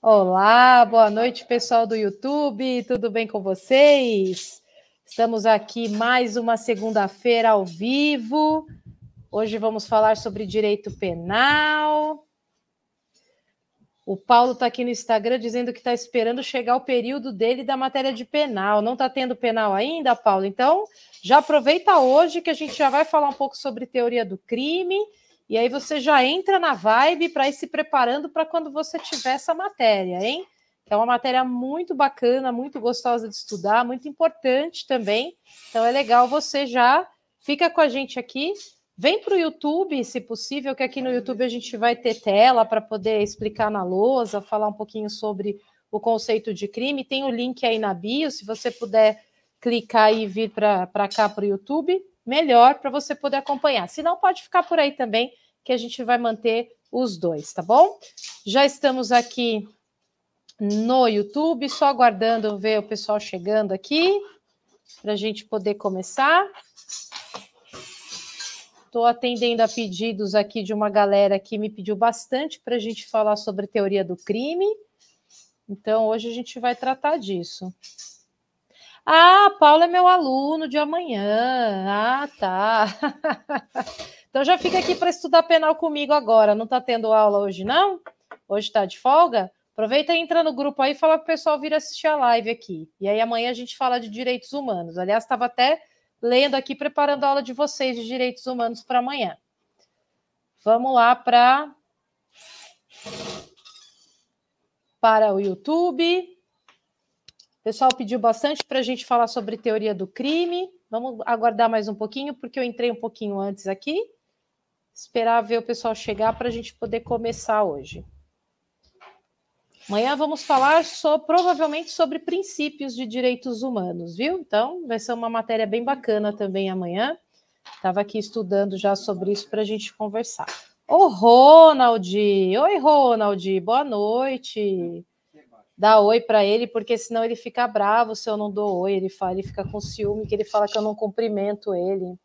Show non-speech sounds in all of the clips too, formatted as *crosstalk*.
Olá, boa noite, pessoal do YouTube, tudo bem com vocês? Estamos aqui mais uma segunda-feira ao vivo. Hoje vamos falar sobre direito penal. O Paulo está aqui no Instagram dizendo que está esperando chegar o período dele da matéria de penal. Não está tendo penal ainda, Paulo? Então, já aproveita hoje que a gente já vai falar um pouco sobre teoria do crime e aí você já entra na vibe para ir se preparando para quando você tiver essa matéria, hein? É uma matéria muito bacana, muito gostosa de estudar, muito importante também. Então é legal você já fica com a gente aqui. Vem para o YouTube, se possível, que aqui no YouTube a gente vai ter tela para poder explicar na lousa, falar um pouquinho sobre o conceito de crime. Tem o link aí na bio, se você puder clicar e vir para cá para o YouTube melhor para você poder acompanhar. Se não, pode ficar por aí também, que a gente vai manter os dois, tá bom? Já estamos aqui no YouTube, só aguardando ver o pessoal chegando aqui, para a gente poder começar. Estou atendendo a pedidos aqui de uma galera que me pediu bastante para a gente falar sobre teoria do crime. Então, hoje a gente vai tratar disso. Ah, Paulo é meu aluno de amanhã. Ah, tá. *laughs* então já fica aqui para estudar penal comigo agora. Não está tendo aula hoje, não? Hoje está de folga? Aproveita e entra no grupo aí e fala para o pessoal vir assistir a live aqui. E aí amanhã a gente fala de direitos humanos. Aliás, estava até lendo aqui, preparando a aula de vocês de direitos humanos para amanhã. Vamos lá para para o YouTube. O pessoal pediu bastante para a gente falar sobre teoria do crime. Vamos aguardar mais um pouquinho, porque eu entrei um pouquinho antes aqui. Esperar ver o pessoal chegar para a gente poder começar hoje. Amanhã vamos falar só, provavelmente sobre princípios de direitos humanos, viu? Então, vai ser uma matéria bem bacana também amanhã. Estava aqui estudando já sobre isso para a gente conversar. Ô, Ronald! Oi, Ronald! Boa noite! dá oi para ele, porque senão ele fica bravo se eu não dou oi, ele fala, ele fica com ciúme, que ele fala que eu não cumprimento ele.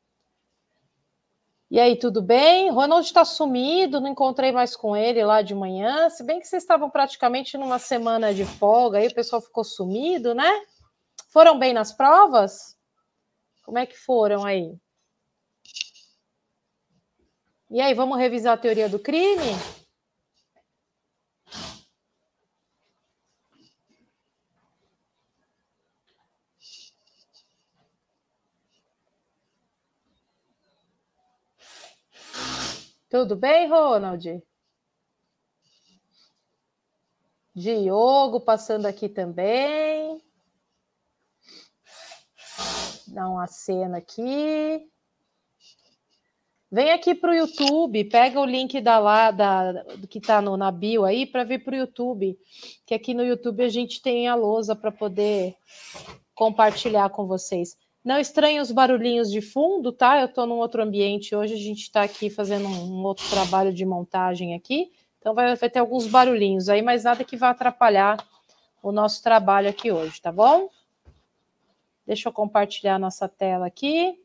E aí, tudo bem? Ronald está sumido, não encontrei mais com ele lá de manhã. Se bem que vocês estavam praticamente numa semana de folga, aí o pessoal ficou sumido, né? Foram bem nas provas? Como é que foram aí? E aí, vamos revisar a teoria do crime? Tudo bem, Ronald? Diogo passando aqui também. Dá uma cena aqui. Vem aqui para o YouTube, pega o link da lá da, que está na bio aí para vir para o YouTube, que aqui no YouTube a gente tem a lousa para poder compartilhar com vocês. Não estranhe os barulhinhos de fundo, tá? Eu estou num outro ambiente hoje, a gente está aqui fazendo um outro trabalho de montagem aqui, então vai, vai ter alguns barulhinhos aí, mas nada que vá atrapalhar o nosso trabalho aqui hoje, tá bom? Deixa eu compartilhar a nossa tela aqui.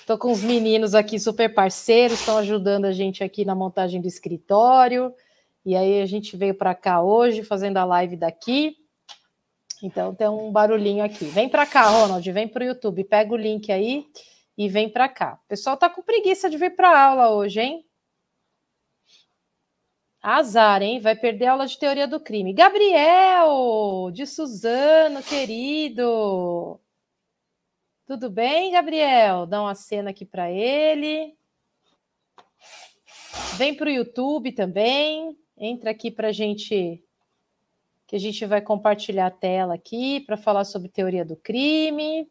Estou *laughs* com os meninos aqui super parceiros, estão ajudando a gente aqui na montagem do escritório. E aí a gente veio para cá hoje fazendo a live daqui. Então tem um barulhinho aqui. Vem para cá, Ronald, vem para o YouTube. Pega o link aí e vem para cá. O pessoal tá com preguiça de vir para aula hoje, hein? Azar, hein? Vai perder a aula de teoria do crime. Gabriel, de Suzano, querido. Tudo bem, Gabriel? Dá uma cena aqui para ele. Vem para o YouTube também. Entra aqui para gente que a gente vai compartilhar a tela aqui para falar sobre teoria do crime.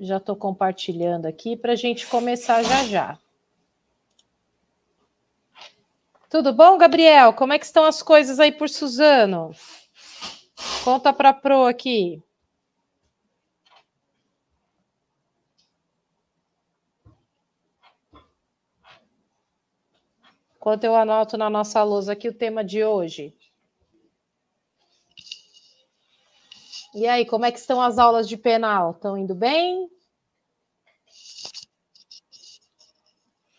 Já estou compartilhando aqui para a gente começar já já. Tudo bom, Gabriel? Como é que estão as coisas aí por Suzano? Conta para a Pro aqui. Enquanto eu anoto na nossa lousa aqui o tema de hoje. E aí, como é que estão as aulas de penal? Estão indo bem?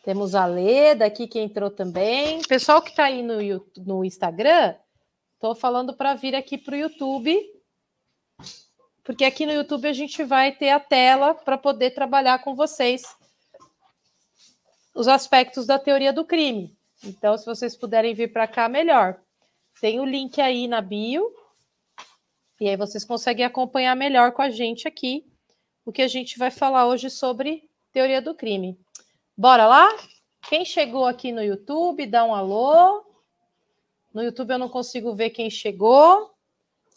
Temos a Leda aqui que entrou também. Pessoal que está aí no, no Instagram, estou falando para vir aqui para o YouTube, porque aqui no YouTube a gente vai ter a tela para poder trabalhar com vocês os aspectos da teoria do crime. Então, se vocês puderem vir para cá, melhor. Tem o link aí na bio. E aí vocês conseguem acompanhar melhor com a gente aqui o que a gente vai falar hoje sobre teoria do crime. Bora lá? Quem chegou aqui no YouTube, dá um alô. No YouTube eu não consigo ver quem chegou.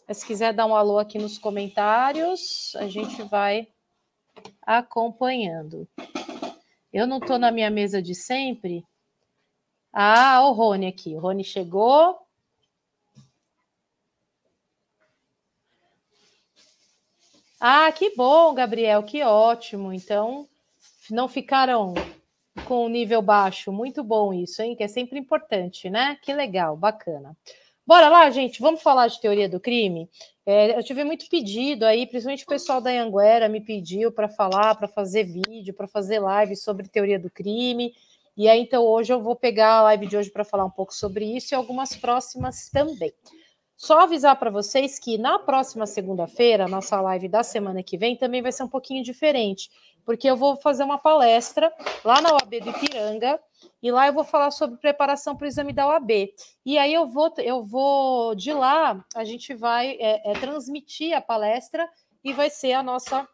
Mas se quiser dar um alô aqui nos comentários, a gente vai acompanhando. Eu não estou na minha mesa de sempre, ah, o Rony aqui. O Rony chegou. Ah, que bom, Gabriel, que ótimo. Então, não ficaram com o nível baixo. Muito bom isso, hein? Que é sempre importante, né? Que legal, bacana. Bora lá, gente, vamos falar de teoria do crime. É, eu tive muito pedido aí, principalmente o pessoal da Anguera me pediu para falar, para fazer vídeo, para fazer live sobre teoria do crime. E aí, então, hoje eu vou pegar a live de hoje para falar um pouco sobre isso e algumas próximas também. Só avisar para vocês que na próxima segunda-feira, nossa live da semana que vem também vai ser um pouquinho diferente, porque eu vou fazer uma palestra lá na UAB do Ipiranga e lá eu vou falar sobre preparação para o exame da UAB. E aí eu vou, eu vou de lá, a gente vai é, é, transmitir a palestra e vai ser a nossa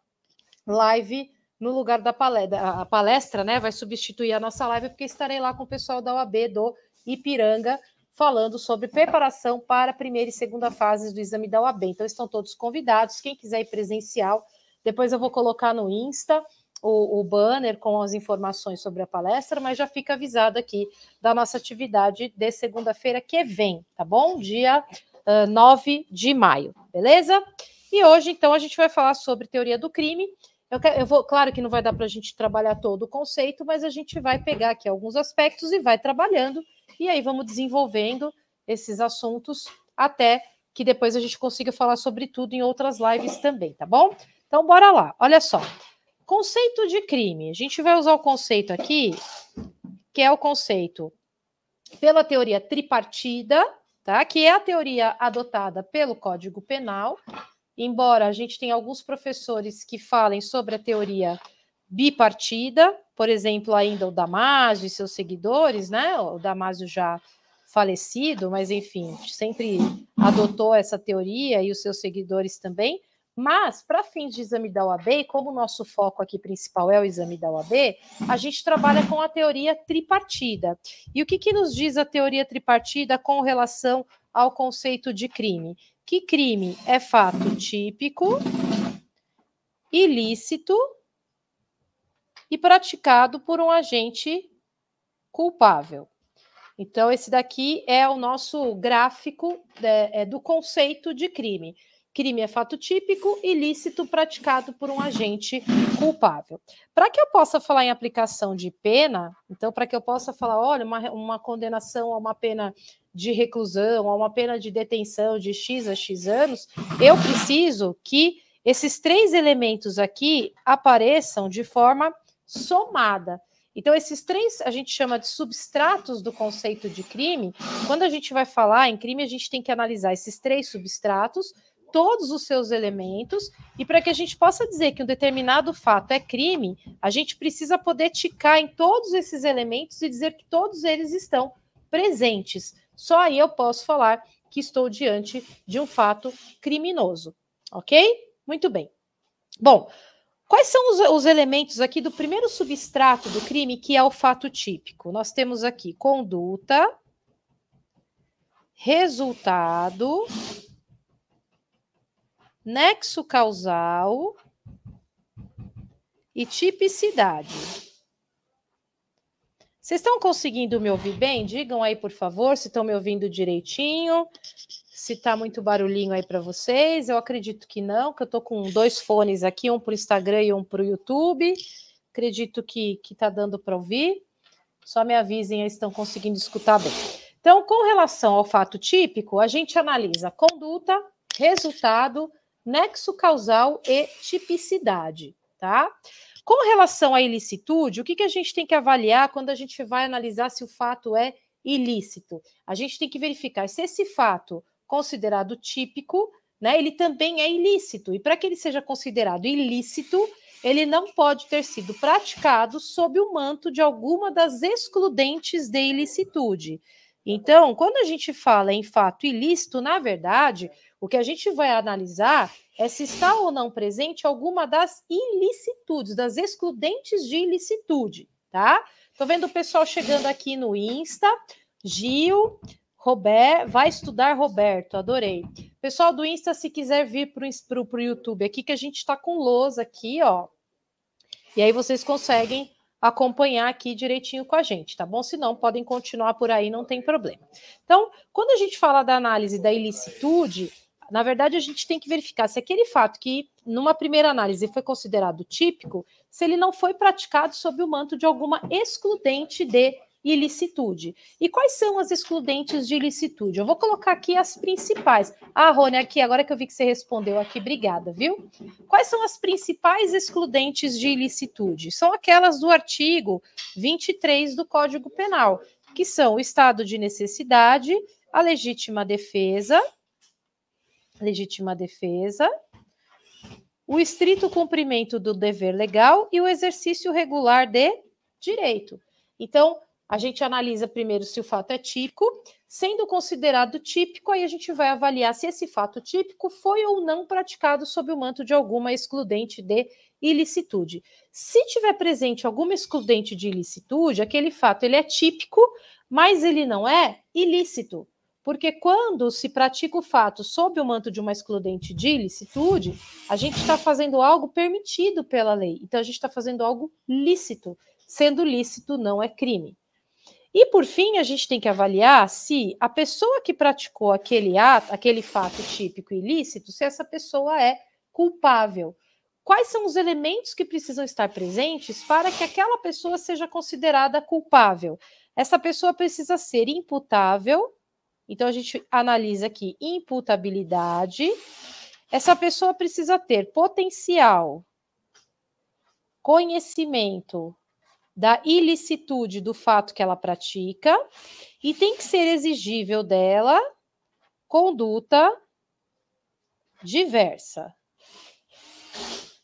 live no lugar da palestra, a palestra, né? Vai substituir a nossa live, porque estarei lá com o pessoal da OAB do Ipiranga falando sobre preparação para a primeira e segunda fases do exame da OAB. Então, estão todos convidados. Quem quiser ir presencial, depois eu vou colocar no Insta o, o banner com as informações sobre a palestra, mas já fica avisado aqui da nossa atividade de segunda-feira que vem, tá bom? Dia uh, 9 de maio, beleza? E hoje, então, a gente vai falar sobre teoria do crime. Eu, quero, eu vou, claro que não vai dar para a gente trabalhar todo o conceito, mas a gente vai pegar aqui alguns aspectos e vai trabalhando, e aí vamos desenvolvendo esses assuntos até que depois a gente consiga falar sobre tudo em outras lives também, tá bom? Então, bora lá. Olha só. Conceito de crime. A gente vai usar o conceito aqui, que é o conceito pela teoria tripartida, tá? Que é a teoria adotada pelo Código Penal embora a gente tenha alguns professores que falem sobre a teoria bipartida, por exemplo, ainda o Damásio e seus seguidores, né? O Damásio já falecido, mas enfim, sempre adotou essa teoria e os seus seguidores também. Mas, para fins de exame da UAB, como o nosso foco aqui principal é o exame da UAB, a gente trabalha com a teoria tripartida. E o que, que nos diz a teoria tripartida com relação ao conceito de crime? Que crime é fato típico, ilícito e praticado por um agente culpável. Então, esse daqui é o nosso gráfico é, é do conceito de crime. Crime é fato típico, ilícito praticado por um agente culpável. Para que eu possa falar em aplicação de pena, então, para que eu possa falar, olha, uma, uma condenação a uma pena de reclusão, a uma pena de detenção de X a X anos, eu preciso que esses três elementos aqui apareçam de forma somada. Então, esses três a gente chama de substratos do conceito de crime. Quando a gente vai falar em crime, a gente tem que analisar esses três substratos todos os seus elementos, e para que a gente possa dizer que um determinado fato é crime, a gente precisa poder ticar em todos esses elementos e dizer que todos eles estão presentes. Só aí eu posso falar que estou diante de um fato criminoso, ok? Muito bem. Bom, quais são os, os elementos aqui do primeiro substrato do crime, que é o fato típico? Nós temos aqui conduta, resultado nexo causal e tipicidade. Vocês estão conseguindo me ouvir bem? Digam aí, por favor, se estão me ouvindo direitinho, se está muito barulhinho aí para vocês. Eu acredito que não, que eu estou com dois fones aqui, um para o Instagram e um para o YouTube. Acredito que está dando para ouvir. Só me avisem aí se estão conseguindo escutar bem. Então, com relação ao fato típico, a gente analisa conduta, resultado nexo causal e tipicidade, tá? Com relação à ilicitude, o que, que a gente tem que avaliar quando a gente vai analisar se o fato é ilícito? A gente tem que verificar se esse fato considerado típico, né, ele também é ilícito. E para que ele seja considerado ilícito, ele não pode ter sido praticado sob o manto de alguma das excludentes de ilicitude. Então, quando a gente fala em fato ilícito, na verdade, o que a gente vai analisar é se está ou não presente alguma das ilicitudes, das excludentes de ilicitude, tá? Tô vendo o pessoal chegando aqui no Insta. Gil, Robert, vai estudar Roberto, adorei. Pessoal do Insta, se quiser vir para o YouTube aqui, que a gente está com lousa aqui, ó. E aí vocês conseguem acompanhar aqui direitinho com a gente, tá bom? Se não, podem continuar por aí, não tem problema. Então, quando a gente fala da análise da ilicitude, na verdade, a gente tem que verificar se aquele fato que, numa primeira análise, foi considerado típico, se ele não foi praticado sob o manto de alguma excludente de ilicitude. E quais são as excludentes de ilicitude? Eu vou colocar aqui as principais. Ah, Rony, aqui, agora que eu vi que você respondeu aqui, obrigada, viu? Quais são as principais excludentes de ilicitude? São aquelas do artigo 23 do Código Penal, que são o estado de necessidade, a legítima defesa, legítima defesa, o estrito cumprimento do dever legal e o exercício regular de direito. Então, a gente analisa primeiro se o fato é típico, sendo considerado típico, aí a gente vai avaliar se esse fato típico foi ou não praticado sob o manto de alguma excludente de ilicitude. Se tiver presente alguma excludente de ilicitude, aquele fato ele é típico, mas ele não é ilícito. Porque quando se pratica o fato sob o manto de uma excludente de ilicitude, a gente está fazendo algo permitido pela lei. Então, a gente está fazendo algo lícito. Sendo lícito, não é crime. E por fim, a gente tem que avaliar se a pessoa que praticou aquele ato, aquele fato típico ilícito, se essa pessoa é culpável. Quais são os elementos que precisam estar presentes para que aquela pessoa seja considerada culpável? Essa pessoa precisa ser imputável, então, a gente analisa aqui imputabilidade. Essa pessoa precisa ter potencial, conhecimento da ilicitude do fato que ela pratica e tem que ser exigível dela conduta diversa.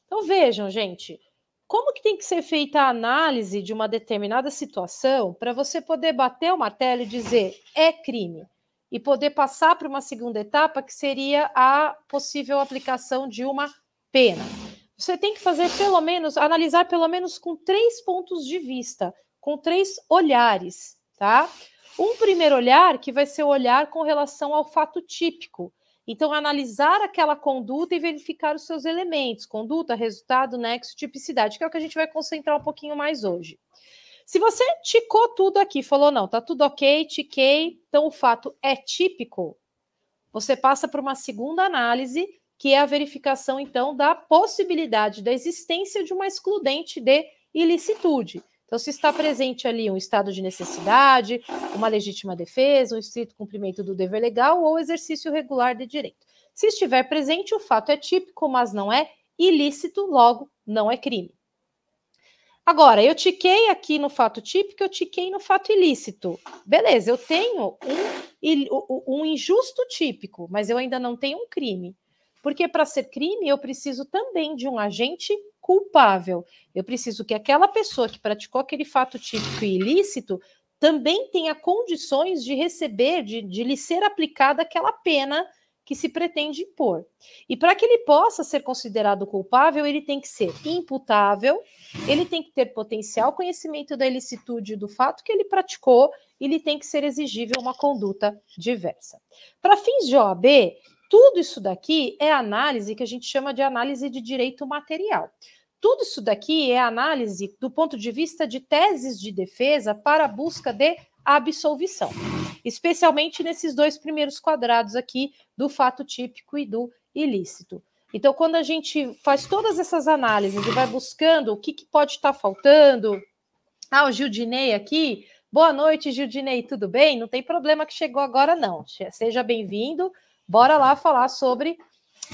Então vejam, gente, como que tem que ser feita a análise de uma determinada situação para você poder bater o martelo e dizer é crime? e poder passar para uma segunda etapa, que seria a possível aplicação de uma pena. Você tem que fazer pelo menos, analisar pelo menos com três pontos de vista, com três olhares, tá? Um primeiro olhar que vai ser o olhar com relação ao fato típico. Então, analisar aquela conduta e verificar os seus elementos, conduta, resultado, nexo, tipicidade, que é o que a gente vai concentrar um pouquinho mais hoje. Se você ticou tudo aqui, falou não, tá tudo ok, tiquei, então o fato é típico, você passa para uma segunda análise, que é a verificação, então, da possibilidade da existência de uma excludente de ilicitude. Então, se está presente ali um estado de necessidade, uma legítima defesa, um estrito cumprimento do dever legal ou exercício regular de direito. Se estiver presente, o fato é típico, mas não é ilícito, logo, não é crime. Agora, eu tiquei aqui no fato típico, eu tiquei no fato ilícito. Beleza, eu tenho um, um injusto típico, mas eu ainda não tenho um crime. Porque para ser crime, eu preciso também de um agente culpável. Eu preciso que aquela pessoa que praticou aquele fato típico e ilícito também tenha condições de receber, de, de lhe ser aplicada aquela pena que se pretende impor. E para que ele possa ser considerado culpável, ele tem que ser imputável, ele tem que ter potencial conhecimento da ilicitude do fato que ele praticou, e ele tem que ser exigível uma conduta diversa. Para fins de OAB, tudo isso daqui é análise que a gente chama de análise de direito material. Tudo isso daqui é análise do ponto de vista de teses de defesa para a busca de absolvição especialmente nesses dois primeiros quadrados aqui, do fato típico e do ilícito. Então, quando a gente faz todas essas análises e vai buscando o que, que pode estar tá faltando. Ah, o Gildinei aqui. Boa noite, Gildinei, tudo bem? Não tem problema que chegou agora, não. Seja bem-vindo. Bora lá falar sobre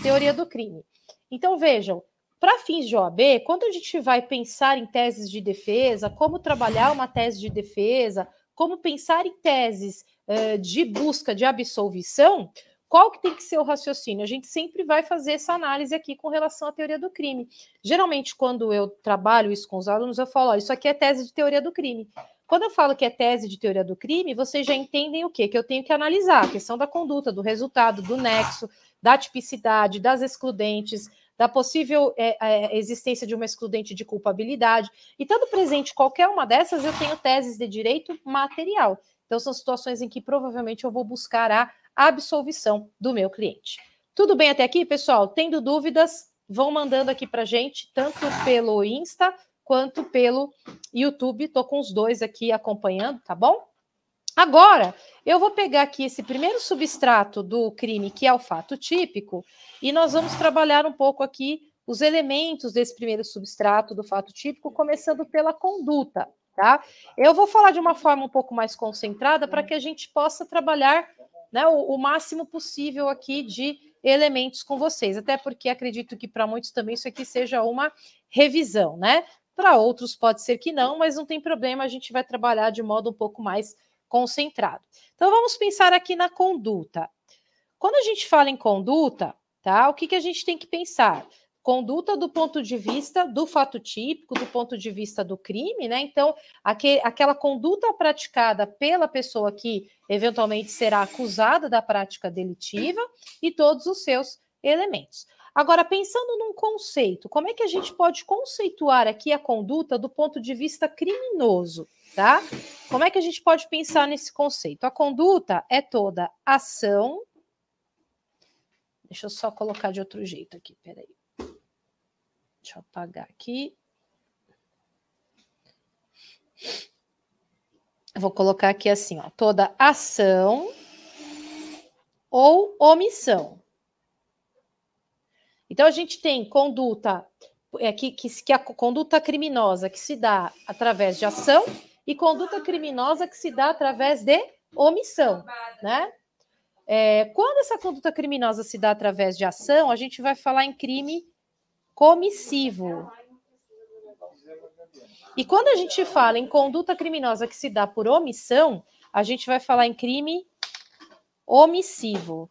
teoria do crime. Então, vejam, para fins de OAB, quando a gente vai pensar em teses de defesa, como trabalhar uma tese de defesa, como pensar em teses uh, de busca de absolvição, qual que tem que ser o raciocínio? A gente sempre vai fazer essa análise aqui com relação à teoria do crime. Geralmente, quando eu trabalho isso com os alunos, eu falo, ó, isso aqui é tese de teoria do crime. Quando eu falo que é tese de teoria do crime, vocês já entendem o quê? Que eu tenho que analisar a questão da conduta, do resultado, do nexo, da tipicidade, das excludentes, da possível é, é, existência de uma excludente de culpabilidade. E tanto presente qualquer uma dessas, eu tenho teses de direito material. Então, são situações em que provavelmente eu vou buscar a absolvição do meu cliente. Tudo bem até aqui, pessoal? Tendo dúvidas, vão mandando aqui para gente, tanto pelo Insta quanto pelo YouTube. Estou com os dois aqui acompanhando, tá bom? Agora, eu vou pegar aqui esse primeiro substrato do crime, que é o fato típico, e nós vamos trabalhar um pouco aqui os elementos desse primeiro substrato do fato típico, começando pela conduta, tá? Eu vou falar de uma forma um pouco mais concentrada para que a gente possa trabalhar né, o, o máximo possível aqui de elementos com vocês, até porque acredito que para muitos também isso aqui seja uma revisão, né? Para outros pode ser que não, mas não tem problema, a gente vai trabalhar de modo um pouco mais concentrado. Então vamos pensar aqui na conduta. Quando a gente fala em conduta, tá? O que, que a gente tem que pensar? Conduta do ponto de vista do fato típico, do ponto de vista do crime, né? Então, aquele, aquela conduta praticada pela pessoa que eventualmente será acusada da prática delitiva e todos os seus elementos. Agora, pensando num conceito, como é que a gente pode conceituar aqui a conduta do ponto de vista criminoso? tá? Como é que a gente pode pensar nesse conceito? A conduta é toda ação. Deixa eu só colocar de outro jeito aqui, peraí. Deixa eu apagar aqui. Eu vou colocar aqui assim, ó, toda ação ou omissão. Então a gente tem conduta é, que, que, que a conduta criminosa que se dá através de ação e conduta criminosa que se dá através de omissão, né? É, quando essa conduta criminosa se dá através de ação, a gente vai falar em crime comissivo. E quando a gente fala em conduta criminosa que se dá por omissão, a gente vai falar em crime omissivo.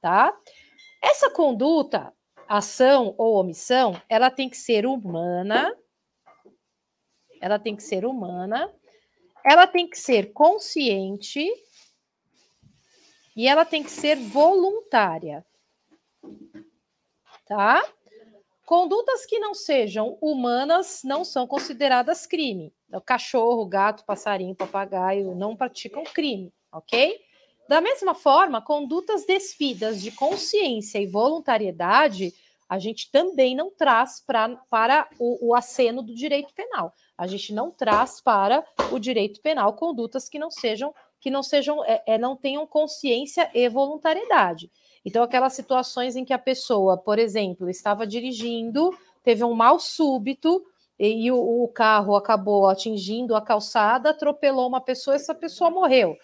Tá? Essa conduta, ação ou omissão, ela tem que ser humana, ela tem que ser humana, ela tem que ser consciente e ela tem que ser voluntária. Tá? Condutas que não sejam humanas não são consideradas crime. Então, cachorro, gato, passarinho, papagaio não praticam crime, ok? Da mesma forma, condutas despidas de consciência e voluntariedade a gente também não traz pra, para o, o aceno do direito penal. A gente não traz para o direito penal condutas que não sejam que não sejam é, é, não tenham consciência e voluntariedade. Então aquelas situações em que a pessoa, por exemplo, estava dirigindo, teve um mal súbito e, e o, o carro acabou atingindo a calçada, atropelou uma pessoa, essa pessoa morreu.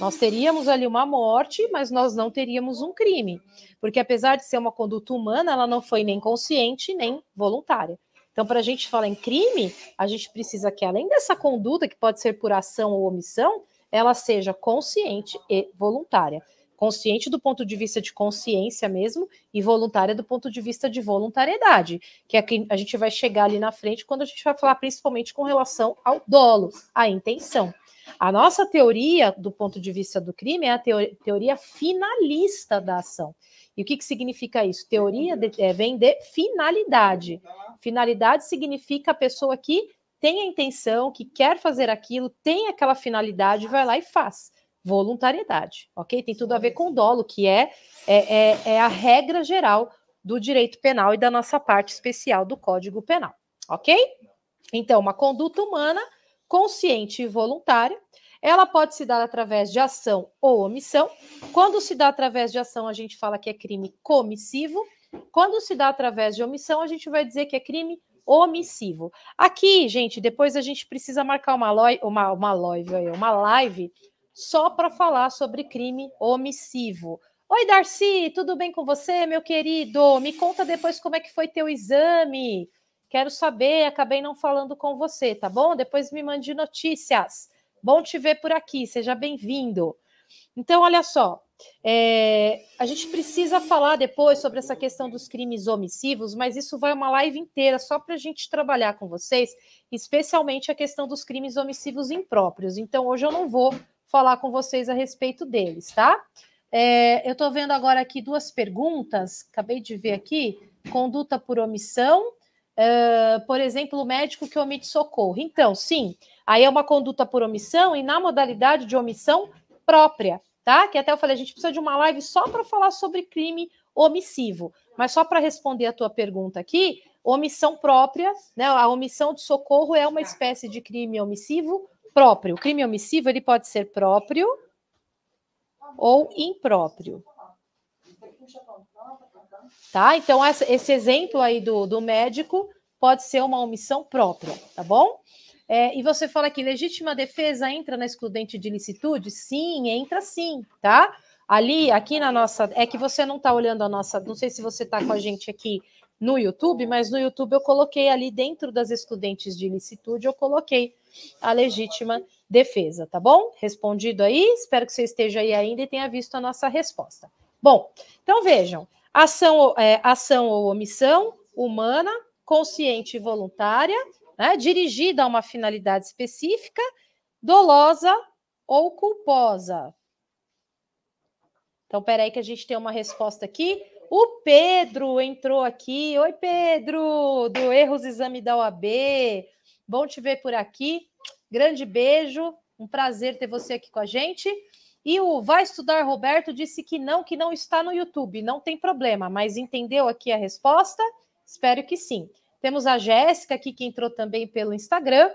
Nós teríamos ali uma morte, mas nós não teríamos um crime, porque apesar de ser uma conduta humana, ela não foi nem consciente nem voluntária. Então, para a gente falar em crime, a gente precisa que, além dessa conduta, que pode ser por ação ou omissão, ela seja consciente e voluntária. Consciente do ponto de vista de consciência mesmo, e voluntária do ponto de vista de voluntariedade, que é que a gente vai chegar ali na frente quando a gente vai falar principalmente com relação ao dolo, à intenção. A nossa teoria, do ponto de vista do crime, é a teoria finalista da ação. E o que, que significa isso? Teoria de, é, vem de finalidade. Finalidade significa a pessoa que tem a intenção, que quer fazer aquilo, tem aquela finalidade, vai lá e faz. Voluntariedade, ok? Tem tudo a ver com dolo, que é, é, é, é a regra geral do direito penal e da nossa parte especial do Código Penal, ok? Então, uma conduta humana consciente e voluntária. Ela pode se dar através de ação ou omissão. Quando se dá através de ação, a gente fala que é crime comissivo. Quando se dá através de omissão, a gente vai dizer que é crime omissivo. Aqui, gente, depois a gente precisa marcar uma, loi, uma, uma, live, uma live só para falar sobre crime omissivo. Oi, Darcy, tudo bem com você, meu querido? Me conta depois como é que foi teu exame. Quero saber, acabei não falando com você, tá bom? Depois me mande notícias. Bom te ver por aqui, seja bem-vindo. Então, olha só, é, a gente precisa falar depois sobre essa questão dos crimes omissivos, mas isso vai uma live inteira só para a gente trabalhar com vocês, especialmente a questão dos crimes omissivos impróprios. Então, hoje eu não vou falar com vocês a respeito deles, tá? É, eu estou vendo agora aqui duas perguntas, acabei de ver aqui: conduta por omissão uh, por exemplo, o médico que omite socorro. Então, sim, aí é uma conduta por omissão e na modalidade de omissão própria, tá? Que até eu falei, a gente precisa de uma live só para falar sobre crime omissivo. Mas só para responder a tua pergunta aqui, omissão própria, né? A omissão de socorro é uma espécie de crime omissivo próprio. O crime omissivo ele pode ser próprio ou impróprio. Tá? Então, essa, esse exemplo aí do, do médico pode ser uma omissão própria, tá bom? É, e você fala que legítima defesa entra na excludente de licitude? Sim, entra sim, tá? Ali, aqui na nossa. É que você não está olhando a nossa. Não sei se você está com a gente aqui no YouTube, mas no YouTube eu coloquei ali dentro das excludentes de licitude, eu coloquei a legítima defesa, tá bom? Respondido aí, espero que você esteja aí ainda e tenha visto a nossa resposta. Bom, então vejam, Ação, é, ação ou omissão humana, consciente e voluntária, né, dirigida a uma finalidade específica, dolosa ou culposa. Então, peraí que a gente tem uma resposta aqui. O Pedro entrou aqui. Oi, Pedro, do Erros Exame da OAB. Bom te ver por aqui. Grande beijo. Um prazer ter você aqui com a gente. E o Vai Estudar Roberto disse que não, que não está no YouTube, não tem problema, mas entendeu aqui a resposta? Espero que sim. Temos a Jéssica aqui que entrou também pelo Instagram.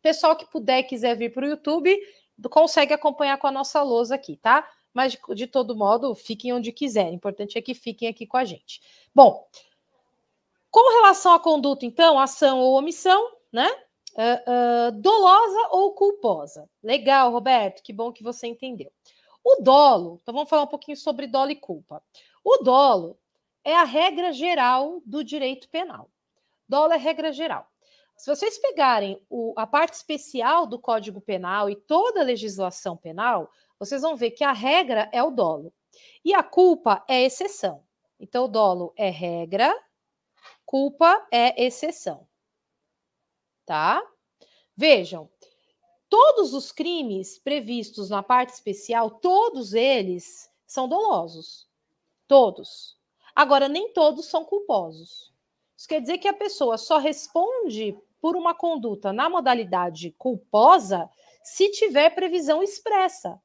Pessoal que puder quiser vir para o YouTube, consegue acompanhar com a nossa lousa aqui, tá? Mas de, de todo modo, fiquem onde quiserem. O importante é que fiquem aqui com a gente. Bom, com relação à conduta, então, ação ou omissão, né? uh, dolosa ou culposa. Legal, Roberto, que bom que você entendeu. O dolo, então vamos falar um pouquinho sobre dolo e culpa. O dolo é a regra geral do direito penal. Dolo é regra geral. Se vocês pegarem o, a parte especial do Código Penal e toda a legislação penal, vocês vão ver que a regra é o dolo e a culpa é exceção. Então, o dolo é regra, culpa é exceção tá? Vejam, todos os crimes previstos na parte especial, todos eles são dolosos. Todos. Agora, nem todos são culposos. Isso quer dizer que a pessoa só responde por uma conduta na modalidade culposa se tiver previsão expressa.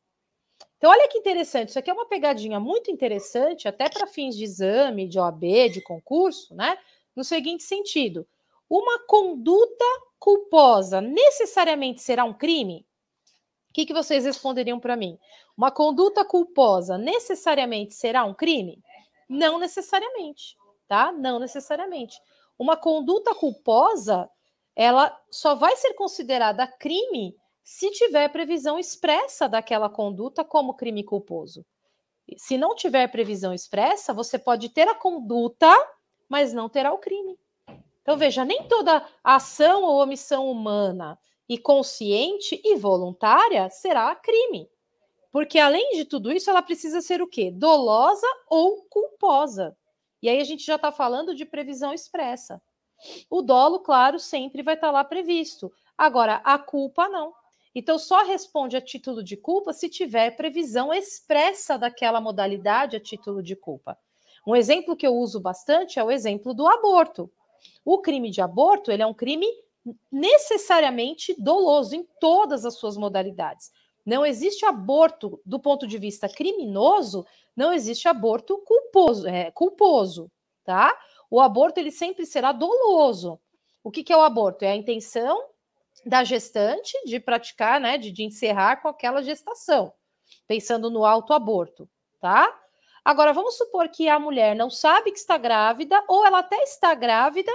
Então, olha que interessante, isso aqui é uma pegadinha muito interessante, até para fins de exame, de OAB, de concurso, né? No seguinte sentido: uma conduta culposa necessariamente será um crime? O que, que vocês responderiam para mim? Uma conduta culposa necessariamente será um crime? Não necessariamente, tá? Não necessariamente. Uma conduta culposa, ela só vai ser considerada crime se tiver previsão expressa daquela conduta como crime culposo. Se não tiver previsão expressa, você pode ter a conduta, mas não terá o crime. Então, veja, nem toda ação ou omissão humana e consciente e voluntária será crime. Porque, além de tudo isso, ela precisa ser o quê? Dolosa ou culposa. E aí a gente já está falando de previsão expressa. O dolo, claro, sempre vai estar tá lá previsto. Agora, a culpa não. Então, só responde a título de culpa se tiver previsão expressa daquela modalidade a título de culpa. Um exemplo que eu uso bastante é o exemplo do aborto. O crime de aborto, ele é um crime necessariamente doloso em todas as suas modalidades. Não existe aborto do ponto de vista criminoso, não existe aborto culposo, é, culposo tá? O aborto ele sempre será doloso. O que, que é o aborto? É a intenção da gestante de praticar, né, de, de encerrar com aquela gestação, pensando no autoaborto, tá? Agora, vamos supor que a mulher não sabe que está grávida, ou ela até está grávida,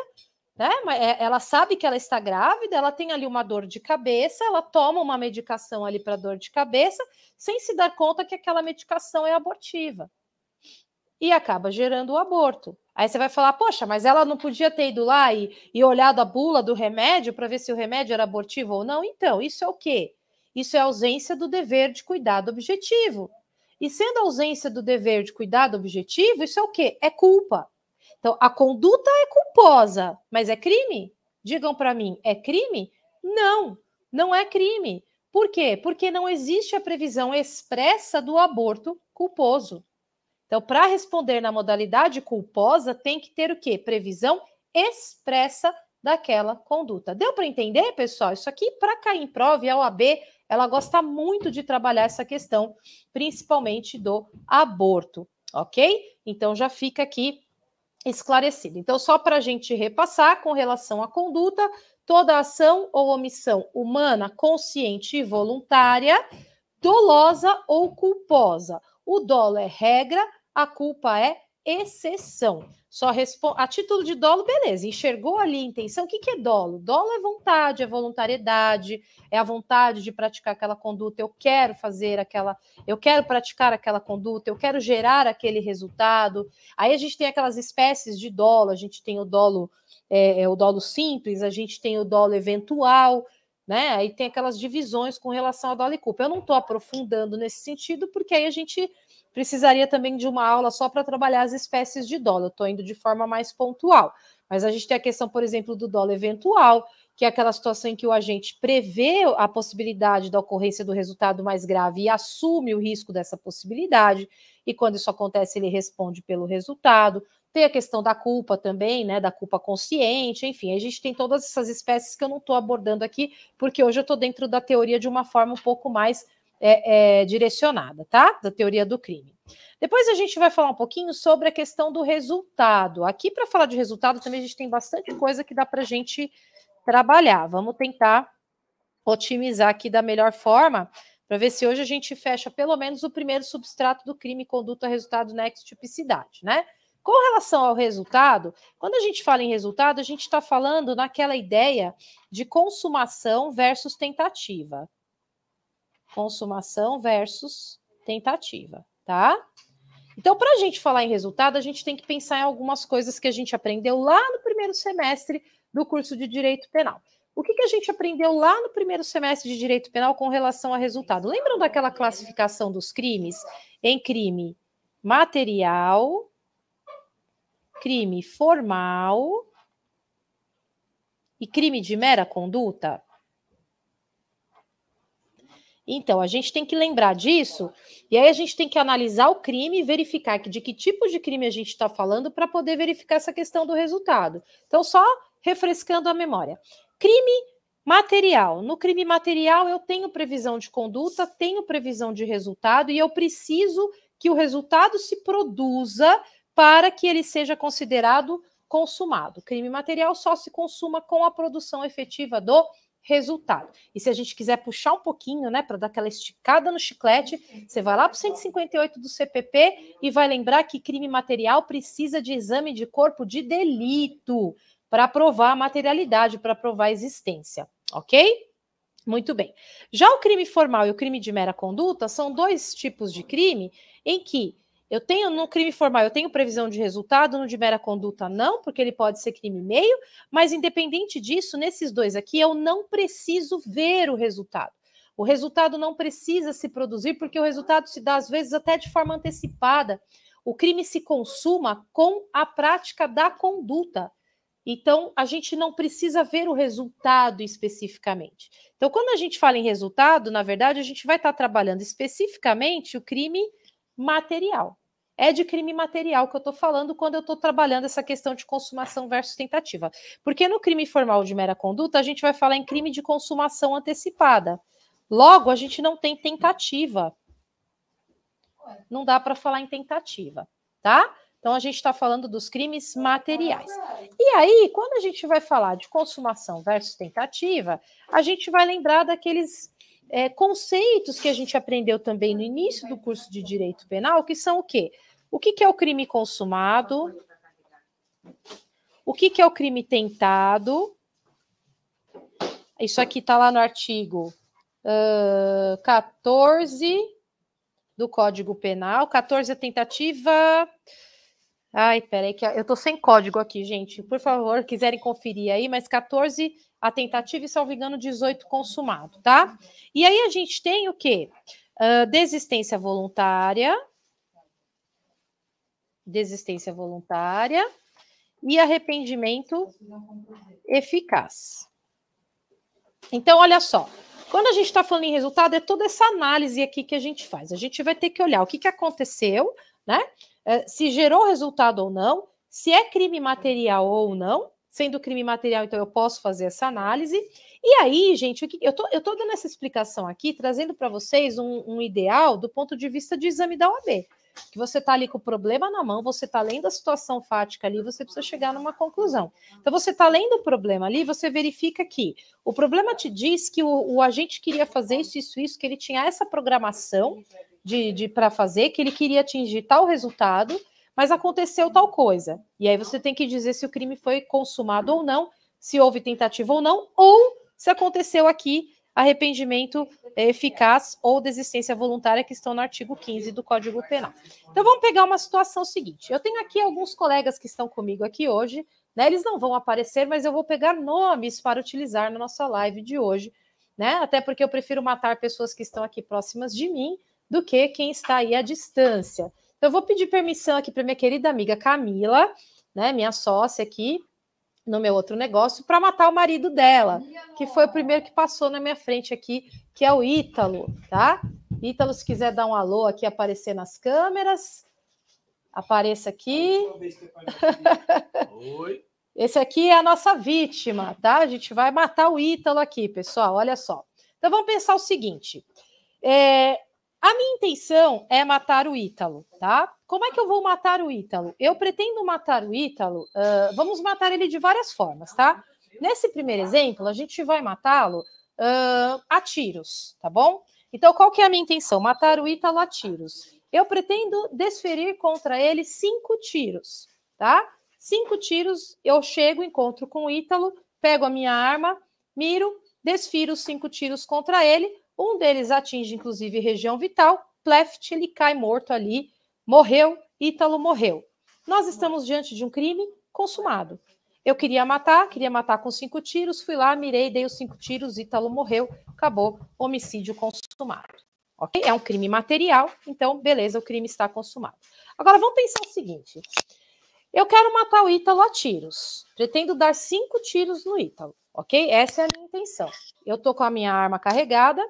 né? É, ela sabe que ela está grávida, ela tem ali uma dor de cabeça, ela toma uma medicação ali para dor de cabeça, sem se dar conta que aquela medicação é abortiva. E acaba gerando o aborto. Aí você vai falar, poxa, mas ela não podia ter ido lá e, e olhado a bula do remédio para ver se o remédio era abortivo ou não? Então, isso é o quê? Isso é ausência do dever de cuidado objetivo. E sendo ausência do dever de cuidado objetivo, isso é o quê? É culpa. Então, a conduta é culposa, mas é crime? Digam para mim, é crime? Não, não é crime. Por quê? Porque não existe a previsão expressa do aborto culposo. Então, para responder na modalidade culposa, tem que ter o quê? Previsão expressa daquela conduta. Deu para entender, pessoal? Isso aqui, para cair em prova, a OAB ela gosta muito de trabalhar essa questão, principalmente do aborto, ok? Então já fica aqui esclarecido. Então, só para a gente repassar com relação à conduta, toda ação ou omissão humana, consciente e voluntária, dolosa ou culposa. O dolo é regra, a culpa é exceção. Só responde. A título de dolo, beleza, enxergou ali a intenção. O que, que é dolo? Dolo é vontade, é voluntariedade, é a vontade de praticar aquela conduta. Eu quero fazer aquela, eu quero praticar aquela conduta, eu quero gerar aquele resultado. Aí a gente tem aquelas espécies de dolo, a gente tem o dolo, é, é o dolo simples, a gente tem o dolo eventual, né? Aí tem aquelas divisões com relação ao dolo e culpa. Eu não estou aprofundando nesse sentido, porque aí a gente precisaria também de uma aula só para trabalhar as espécies de dólar. Estou indo de forma mais pontual. Mas a gente tem a questão, por exemplo, do dólar eventual, que é aquela situação em que o agente prevê a possibilidade da ocorrência do resultado mais grave e assume o risco dessa possibilidade, e quando isso acontece, ele responde pelo resultado. Tem a questão da culpa também, né? Da culpa consciente, enfim, a gente tem todas essas espécies que eu não estou abordando aqui, porque hoje eu estou dentro da teoria de uma forma um pouco mais é, é, direcionada, tá? Da teoria do crime. Depois a gente vai falar um pouquinho sobre a questão do resultado. Aqui, para falar de resultado, também a gente tem bastante coisa que dá para a gente trabalhar. Vamos tentar otimizar aqui da melhor forma para ver se hoje a gente fecha pelo menos o primeiro substrato do crime, conduta, resultado nexo tipicidade, né? Com relação ao resultado, quando a gente fala em resultado, a gente está falando naquela ideia de consumação versus tentativa. Consumação versus tentativa, tá? Então, para a gente falar em resultado, a gente tem que pensar em algumas coisas que a gente aprendeu lá no primeiro semestre do curso de Direito Penal. O que, que a gente aprendeu lá no primeiro semestre de Direito Penal com relação a resultado? Lembram daquela classificação dos crimes em crime material, crime formal e crime de mera conduta? Então, a gente tem que lembrar disso, e aí a gente tem que analisar o crime e verificar de que tipo de crime a gente está falando para poder verificar essa questão do resultado. Então, só refrescando a memória. Crime material. No crime material, eu tenho previsão de conduta, tenho previsão de resultado, e eu preciso que o resultado se produza para que ele seja considerado consumado. Crime material só se consuma com a produção efetiva do resultado. E se a gente quiser puxar um pouquinho, né, para dar aquela esticada no chiclete, você vai lá para o 158 do CPP e vai lembrar que crime material precisa de exame de corpo de delito para provar a materialidade, para provar a existência, ok? Muito bem. Já o crime formal e o crime de mera conduta são dois tipos de crime em que eu tenho no crime formal, eu tenho previsão de resultado, no de mera conduta não, porque ele pode ser crime meio, mas independente disso, nesses dois aqui eu não preciso ver o resultado. O resultado não precisa se produzir, porque o resultado se dá às vezes até de forma antecipada. O crime se consuma com a prática da conduta. Então, a gente não precisa ver o resultado especificamente. Então, quando a gente fala em resultado, na verdade, a gente vai estar trabalhando especificamente o crime material. É de crime material que eu estou falando quando eu estou trabalhando essa questão de consumação versus tentativa. Porque no crime formal de mera conduta, a gente vai falar em crime de consumação antecipada. Logo, a gente não tem tentativa. Não dá para falar em tentativa, tá? Então, a gente está falando dos crimes materiais. E aí, quando a gente vai falar de consumação versus tentativa, a gente vai lembrar daqueles é, conceitos que a gente aprendeu também no início do curso de direito penal, que são o quê? O que, que é o crime consumado? O que, que é o crime tentado? Isso aqui está lá no artigo uh, 14 do Código Penal. 14 é tentativa Ai, peraí, que eu tô sem código aqui, gente. Por favor, quiserem conferir aí, mas 14 a tentativa e, salvo engano, 18 consumado, tá? E aí a gente tem o quê? Uh, desistência voluntária. Desistência voluntária e arrependimento eficaz. Então, olha só, quando a gente está falando em resultado, é toda essa análise aqui que a gente faz. A gente vai ter que olhar o que, que aconteceu, né? É, se gerou resultado ou não, se é crime material ou não, sendo crime material, então eu posso fazer essa análise. E aí, gente, eu tô, eu tô dando essa explicação aqui, trazendo para vocês um, um, ideal do ponto de vista de exame da OAB. Que você está ali com o problema na mão, você está lendo a situação fática ali, você precisa chegar numa conclusão. Então, você está lendo o problema ali, você verifica que o problema te diz que o, o agente queria fazer isso, isso, isso, que ele tinha essa programação, de, de para fazer, que ele queria atingir tal resultado, mas aconteceu tal coisa. E aí você tem que dizer se o crime foi consumado ou não, se houve tentativa ou não, ou se aconteceu aqui arrependimento eh, eficaz ou desistência voluntária que estão no artigo 15 do Código Penal. Então vamos pegar uma situação seguinte. Eu tenho aqui alguns colegas que estão comigo aqui hoje, né? Eles não vão aparecer, mas eu vou pegar nomes para utilizar na nossa live de hoje, né? Até porque eu prefiro matar pessoas que estão aqui próximas de mim do que quem está aí à distância. Então, eu vou pedir permissão aqui para minha querida amiga Camila, né, minha sócia aqui, no meu outro negócio, para matar o marido dela, que foi o primeiro que passou na minha frente aqui, que é o Ítalo, tá? Ítalo, se quiser dar um alô aqui, aparecer nas câmeras, apareça aqui. Oi. Esse aqui é a nossa vítima, tá? A gente vai matar o Ítalo aqui, pessoal. Olha só. Então vamos pensar o seguinte: é, a minha intenção é matar o Ítalo, tá? Como é que eu vou matar o Ítalo? Eu pretendo matar o Ítalo, uh, vamos matar ele de várias formas, tá? Nesse primeiro exemplo, a gente vai matá-lo uh, a tiros, tá bom? Então, qual que é a minha intenção? Matar o Ítalo a tiros. Eu pretendo desferir contra ele cinco tiros, tá? Cinco tiros, eu chego, encontro com o Ítalo, pego a minha arma, miro, desfiro cinco tiros contra ele, um deles atinge, inclusive, região vital. Pleft, ele cai morto ali. Morreu, Ítalo morreu. Nós estamos diante de um crime consumado. Eu queria matar, queria matar com cinco tiros, fui lá, mirei, dei os cinco tiros, Ítalo morreu, acabou, homicídio consumado. Ok? É um crime material, então, beleza, o crime está consumado. Agora, vamos pensar o seguinte. Eu quero matar o Ítalo a tiros. Pretendo dar cinco tiros no Ítalo, ok? Essa é a minha intenção. Eu tô com a minha arma carregada,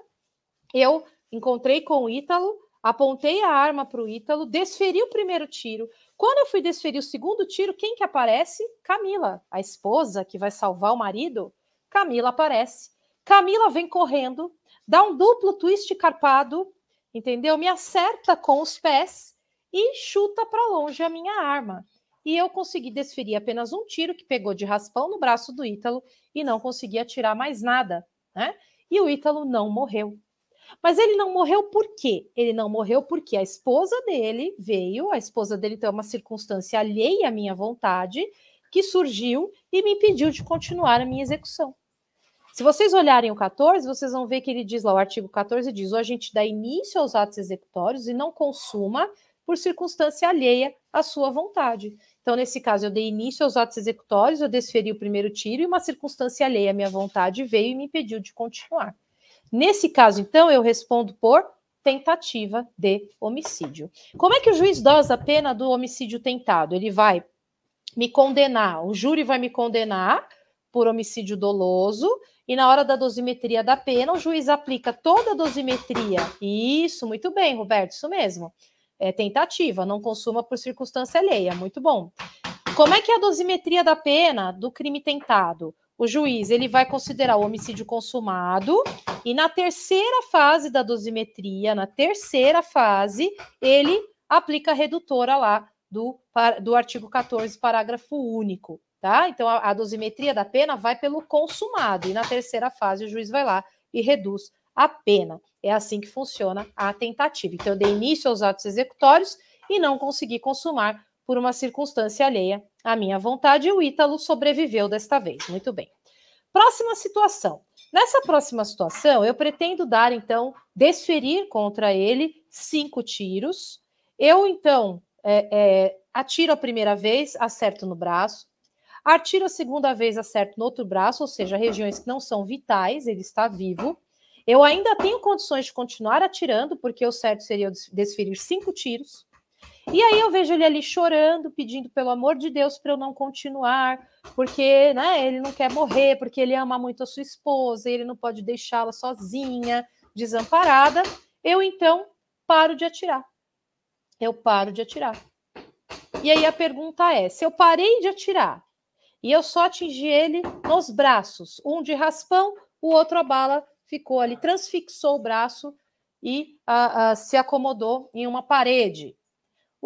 eu encontrei com o Ítalo, apontei a arma para o Ítalo, desferi o primeiro tiro. Quando eu fui desferir o segundo tiro, quem que aparece? Camila, a esposa que vai salvar o marido. Camila aparece. Camila vem correndo, dá um duplo twist carpado, entendeu? Me acerta com os pés e chuta para longe a minha arma. E eu consegui desferir apenas um tiro que pegou de raspão no braço do Ítalo e não consegui atirar mais nada, né? E o Ítalo não morreu. Mas ele não morreu por quê? Ele não morreu porque a esposa dele veio, a esposa dele tem uma circunstância alheia à minha vontade, que surgiu e me impediu de continuar a minha execução. Se vocês olharem o 14, vocês vão ver que ele diz lá, o artigo 14 diz: ou a gente dá início aos atos executórios e não consuma por circunstância alheia à sua vontade. Então, nesse caso, eu dei início aos atos executórios, eu desferi o primeiro tiro e uma circunstância alheia à minha vontade veio e me impediu de continuar. Nesse caso, então, eu respondo por tentativa de homicídio. Como é que o juiz dosa a pena do homicídio tentado? Ele vai me condenar, o júri vai me condenar por homicídio doloso, e na hora da dosimetria da pena, o juiz aplica toda a dosimetria. Isso, muito bem, Roberto, isso mesmo. É tentativa, não consuma por circunstância alheia, muito bom. Como é que é a dosimetria da pena do crime tentado? o juiz ele vai considerar o homicídio consumado e na terceira fase da dosimetria, na terceira fase, ele aplica a redutora lá do, do artigo 14, parágrafo único, tá? Então a, a dosimetria da pena vai pelo consumado e na terceira fase o juiz vai lá e reduz a pena. É assim que funciona a tentativa. Então eu dei início aos atos executórios e não consegui consumar por uma circunstância alheia a minha vontade, e o Ítalo sobreviveu desta vez. Muito bem. Próxima situação. Nessa próxima situação, eu pretendo dar, então, desferir contra ele cinco tiros. Eu, então, é, é, atiro a primeira vez, acerto no braço. Atiro a segunda vez, acerto no outro braço, ou seja, regiões que não são vitais, ele está vivo. Eu ainda tenho condições de continuar atirando, porque o certo seria desferir cinco tiros. E aí eu vejo ele ali chorando, pedindo pelo amor de Deus para eu não continuar, porque né, ele não quer morrer, porque ele ama muito a sua esposa, ele não pode deixá-la sozinha, desamparada. Eu então paro de atirar. Eu paro de atirar. E aí a pergunta é: se eu parei de atirar e eu só atingi ele nos braços, um de raspão, o outro a bala ficou ali, transfixou o braço e uh, uh, se acomodou em uma parede.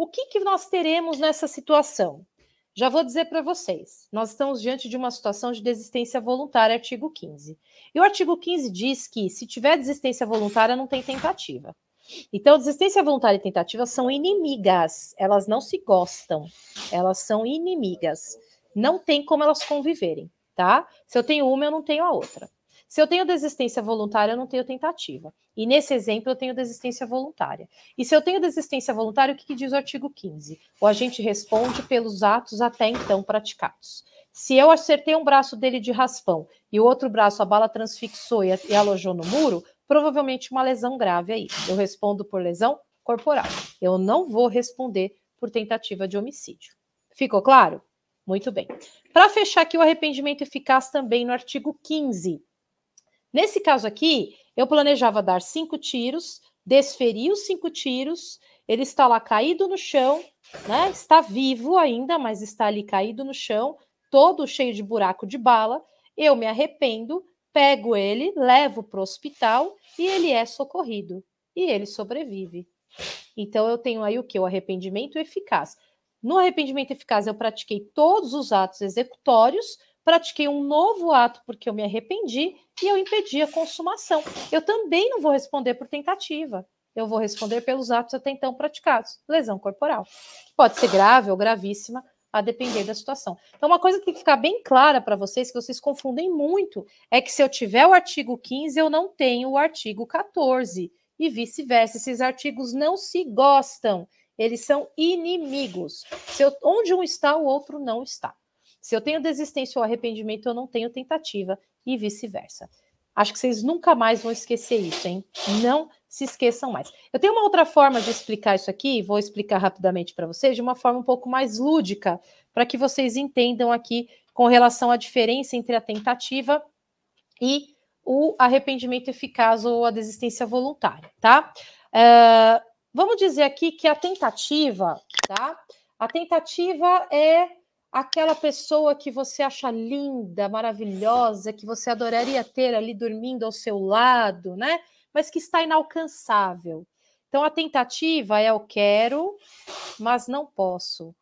O que, que nós teremos nessa situação? Já vou dizer para vocês, nós estamos diante de uma situação de desistência voluntária, artigo 15. E o artigo 15 diz que se tiver desistência voluntária, não tem tentativa. Então, desistência voluntária e tentativa são inimigas, elas não se gostam, elas são inimigas. Não tem como elas conviverem, tá? Se eu tenho uma, eu não tenho a outra. Se eu tenho desistência voluntária, eu não tenho tentativa. E nesse exemplo, eu tenho desistência voluntária. E se eu tenho desistência voluntária, o que, que diz o artigo 15? O agente responde pelos atos até então praticados. Se eu acertei um braço dele de raspão e o outro braço a bala transfixou e, e alojou no muro, provavelmente uma lesão grave aí. Eu respondo por lesão corporal. Eu não vou responder por tentativa de homicídio. Ficou claro? Muito bem. Para fechar aqui o arrependimento eficaz também no artigo 15. Nesse caso aqui, eu planejava dar cinco tiros, desferi os cinco tiros, ele está lá caído no chão, né? Está vivo ainda, mas está ali caído no chão, todo cheio de buraco de bala. Eu me arrependo, pego ele, levo para o hospital e ele é socorrido. E ele sobrevive. Então eu tenho aí o que? O arrependimento eficaz. No arrependimento eficaz, eu pratiquei todos os atos executórios pratiquei um novo ato porque eu me arrependi e eu impedi a consumação. Eu também não vou responder por tentativa. Eu vou responder pelos atos até então praticados, lesão corporal, pode ser grave ou gravíssima, a depender da situação. Então, uma coisa que tem que ficar bem clara para vocês, que vocês confundem muito, é que se eu tiver o artigo 15, eu não tenho o artigo 14, e vice-versa. Esses artigos não se gostam, eles são inimigos. Se eu, onde um está, o outro não está. Se eu tenho desistência ou arrependimento, eu não tenho tentativa e vice-versa. Acho que vocês nunca mais vão esquecer isso, hein? Não se esqueçam mais. Eu tenho uma outra forma de explicar isso aqui, vou explicar rapidamente para vocês, de uma forma um pouco mais lúdica, para que vocês entendam aqui com relação à diferença entre a tentativa e o arrependimento eficaz ou a desistência voluntária, tá? Uh, vamos dizer aqui que a tentativa, tá? A tentativa é aquela pessoa que você acha linda, maravilhosa, que você adoraria ter ali dormindo ao seu lado, né? Mas que está inalcançável. Então a tentativa é eu quero, mas não posso.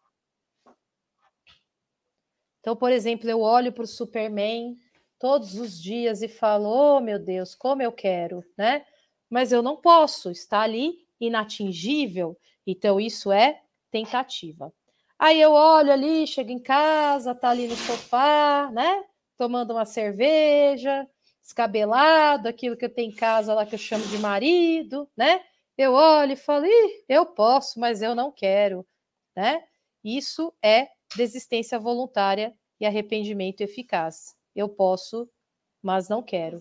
Então, por exemplo, eu olho para o Superman todos os dias e falo: "Oh, meu Deus, como eu quero", né? Mas eu não posso, está ali inatingível. Então isso é tentativa. Aí eu olho ali, chego em casa, tá ali no sofá, né? Tomando uma cerveja, descabelado, aquilo que eu tenho em casa lá que eu chamo de marido, né? Eu olho e falo, Ih, eu posso, mas eu não quero, né? Isso é desistência voluntária e arrependimento eficaz. Eu posso, mas não quero,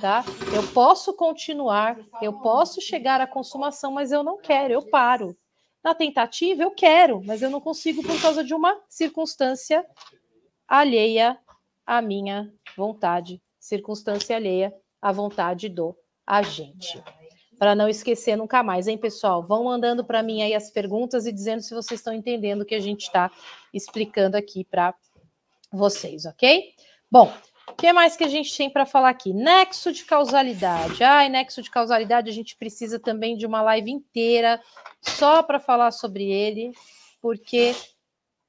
tá? Eu posso continuar, eu posso chegar à consumação, mas eu não quero, eu paro. Na tentativa, eu quero, mas eu não consigo por causa de uma circunstância alheia à minha vontade, circunstância alheia à vontade do agente. Para não esquecer nunca mais, hein, pessoal? Vão mandando para mim aí as perguntas e dizendo se vocês estão entendendo o que a gente está explicando aqui para vocês, ok? Bom, que mais que a gente tem para falar aqui? Nexo de causalidade. Ai, nexo de causalidade, a gente precisa também de uma live inteira só para falar sobre ele, porque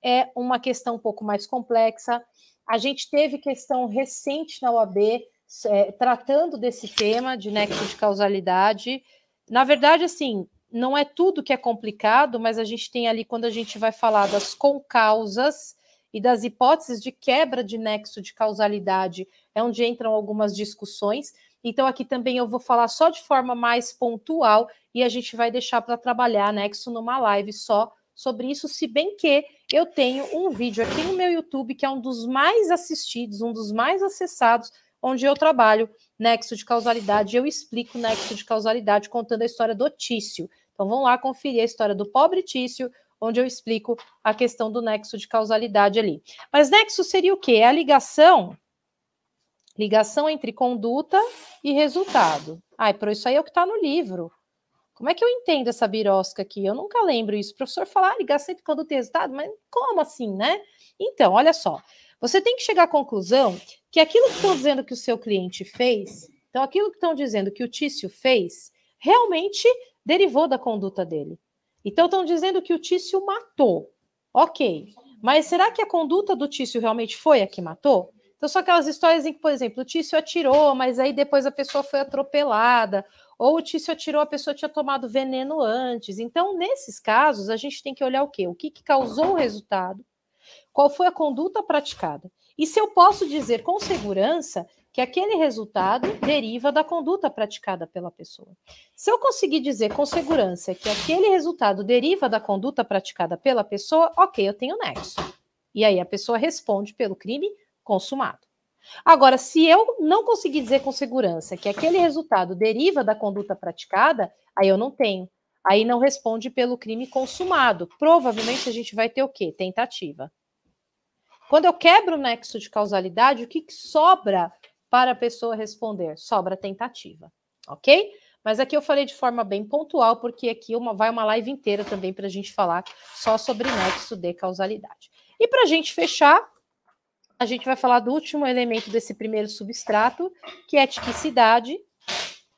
é uma questão um pouco mais complexa. A gente teve questão recente na OAB é, tratando desse tema de nexo de causalidade. Na verdade, assim, não é tudo que é complicado, mas a gente tem ali quando a gente vai falar das concausas e das hipóteses de quebra de nexo de causalidade, é onde entram algumas discussões. Então, aqui também eu vou falar só de forma mais pontual e a gente vai deixar para trabalhar anexo numa live só sobre isso, se bem que eu tenho um vídeo aqui no meu YouTube que é um dos mais assistidos, um dos mais acessados, onde eu trabalho nexo de causalidade, eu explico nexo de causalidade contando a história do Tício. Então vão lá conferir a história do pobre Tício, onde eu explico a questão do nexo de causalidade ali. Mas nexo seria o quê? É a ligação ligação entre conduta e resultado. Ai, por isso aí é o que está no livro. Como é que eu entendo essa birosca aqui? Eu nunca lembro isso. O professor fala, ah, ligação entre conduta e resultado, mas como assim, né? Então, olha só. Você tem que chegar à conclusão que aquilo que estão dizendo que o seu cliente fez, então aquilo que estão dizendo que o Tício fez, realmente derivou da conduta dele. Então estão dizendo que o Tício matou. Ok. Mas será que a conduta do Tício realmente foi a que matou? Então são aquelas histórias em que, por exemplo, o Tício atirou, mas aí depois a pessoa foi atropelada, ou o Tício atirou, a pessoa tinha tomado veneno antes. Então, nesses casos, a gente tem que olhar o quê? O que, que causou o resultado? Qual foi a conduta praticada? E se eu posso dizer com segurança que aquele resultado deriva da conduta praticada pela pessoa. Se eu conseguir dizer com segurança que aquele resultado deriva da conduta praticada pela pessoa, ok, eu tenho nexo. E aí a pessoa responde pelo crime consumado. Agora, se eu não conseguir dizer com segurança que aquele resultado deriva da conduta praticada, aí eu não tenho. Aí não responde pelo crime consumado. Provavelmente a gente vai ter o quê? Tentativa. Quando eu quebro o nexo de causalidade, o que sobra para a pessoa responder. Sobra tentativa, ok? Mas aqui eu falei de forma bem pontual, porque aqui uma, vai uma live inteira também para a gente falar só sobre nexo de causalidade. E para a gente fechar, a gente vai falar do último elemento desse primeiro substrato, que é tipicidade.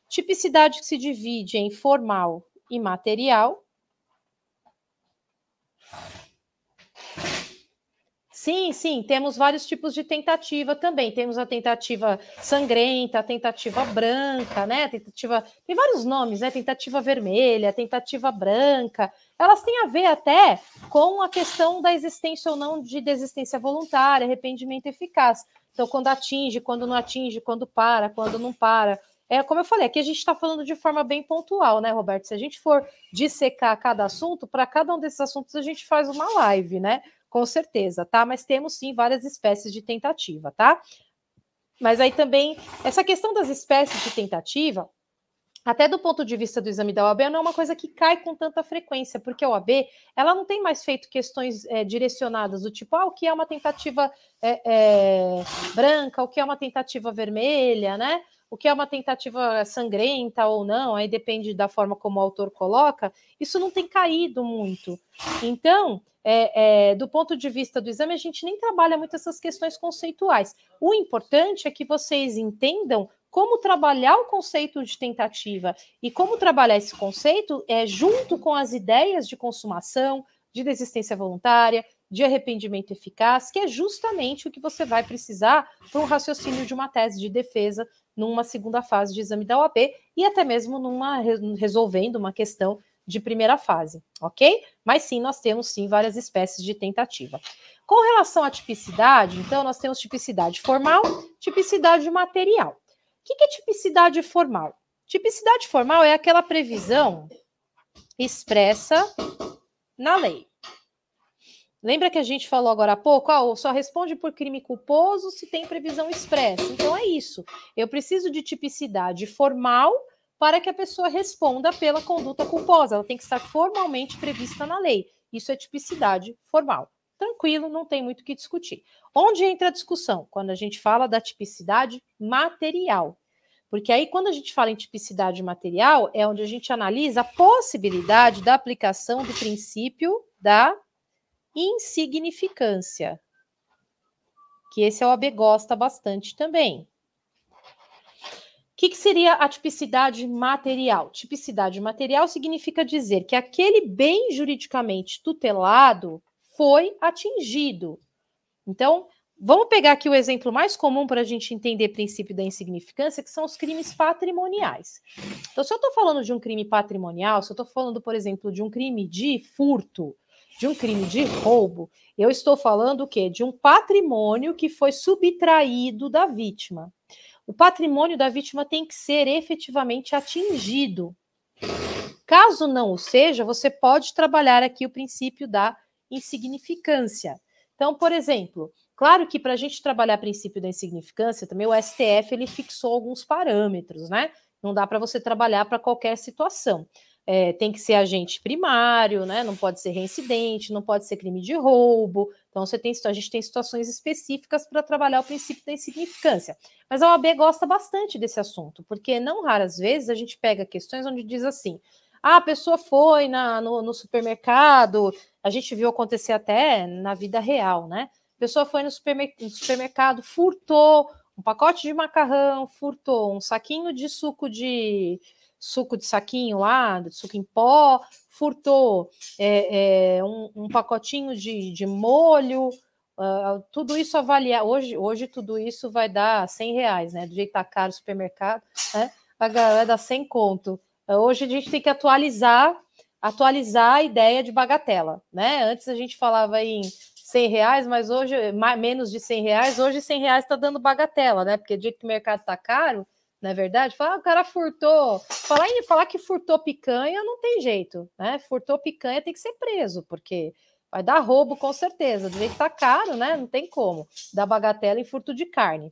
Tipicidade que se divide em formal e material, Sim, sim, temos vários tipos de tentativa também. Temos a tentativa sangrenta, a tentativa branca, né? Tentativa. Tem vários nomes, né? Tentativa vermelha, tentativa branca. Elas têm a ver até com a questão da existência ou não de desistência voluntária, arrependimento eficaz. Então, quando atinge, quando não atinge, quando para, quando não para. É, como eu falei, aqui a gente está falando de forma bem pontual, né, Roberto? Se a gente for dissecar cada assunto, para cada um desses assuntos a gente faz uma live, né? com certeza, tá? Mas temos sim várias espécies de tentativa, tá? Mas aí também, essa questão das espécies de tentativa, até do ponto de vista do exame da OAB, não é uma coisa que cai com tanta frequência, porque a OAB ela não tem mais feito questões é, direcionadas do tipo ah, o que é uma tentativa é, é, branca, o que é uma tentativa vermelha, né? o que é uma tentativa sangrenta ou não, aí depende da forma como o autor coloca, isso não tem caído muito. Então, é, é, do ponto de vista do exame, a gente nem trabalha muito essas questões conceituais. O importante é que vocês entendam como trabalhar o conceito de tentativa e como trabalhar esse conceito é junto com as ideias de consumação, de desistência voluntária, de arrependimento eficaz, que é justamente o que você vai precisar para um raciocínio de uma tese de defesa numa segunda fase de exame da OAB e até mesmo numa resolvendo uma questão de primeira fase, ok? Mas sim, nós temos sim várias espécies de tentativa. Com relação à tipicidade, então, nós temos tipicidade formal, tipicidade material. O que, que é tipicidade formal? Tipicidade formal é aquela previsão expressa na lei. Lembra que a gente falou agora há pouco? Ah, só responde por crime culposo se tem previsão expressa. Então é isso. Eu preciso de tipicidade formal para que a pessoa responda pela conduta culposa. Ela tem que estar formalmente prevista na lei. Isso é tipicidade formal. Tranquilo, não tem muito o que discutir. Onde entra a discussão? Quando a gente fala da tipicidade material. Porque aí, quando a gente fala em tipicidade material, é onde a gente analisa a possibilidade da aplicação do princípio da insignificância, que esse é o AB gosta bastante também. O que, que seria a tipicidade material? Tipicidade material significa dizer que aquele bem juridicamente tutelado foi atingido. Então, vamos pegar aqui o exemplo mais comum para a gente entender o princípio da insignificância, que são os crimes patrimoniais. Então, se eu estou falando de um crime patrimonial, se eu estou falando, por exemplo, de um crime de furto, de um crime de roubo, eu estou falando o quê? De um patrimônio que foi subtraído da vítima. O patrimônio da vítima tem que ser efetivamente atingido. Caso não o seja, você pode trabalhar aqui o princípio da insignificância. Então, por exemplo, claro que para a gente trabalhar o princípio da insignificância, também o STF ele fixou alguns parâmetros, né? Não dá para você trabalhar para qualquer situação é, tem que ser agente primário, né? Não pode ser reincidente, não pode ser crime de roubo. Então você tem a gente tem situações específicas para trabalhar o princípio da insignificância. Mas a OAB gosta bastante desse assunto, porque não raras vezes a gente pega questões onde diz assim: ah, a pessoa foi na, no, no supermercado, a gente viu acontecer até na vida real, né? A pessoa foi no supermercado, no supermercado furtou um pacote de macarrão, furtou um saquinho de suco de suco de saquinho lá, suco em pó, furtou é, é, um, um, pacotinho de, de molho, uh, tudo isso avaliar. Hoje, hoje tudo isso vai dar 100 reais, né? Do jeito que tá caro o supermercado, né? Vai dar 100 conto. Ah, hoje a gente tem que atualizar atualizar a ideia de bagatela, né? Antes a gente falava em 100 reais, mas hoje, mais, menos de 100 reais, hoje 100 reais está dando bagatela, né? Porque do jeito que o mercado está caro, não é verdade? Falar, ah, o cara furtou. Falar, falar que furtou picanha não tem jeito, né? Furtou picanha tem que ser preso, porque vai dar roubo com certeza. Do jeito que tá caro, né? Não tem como. Dá bagatela e furto de carne.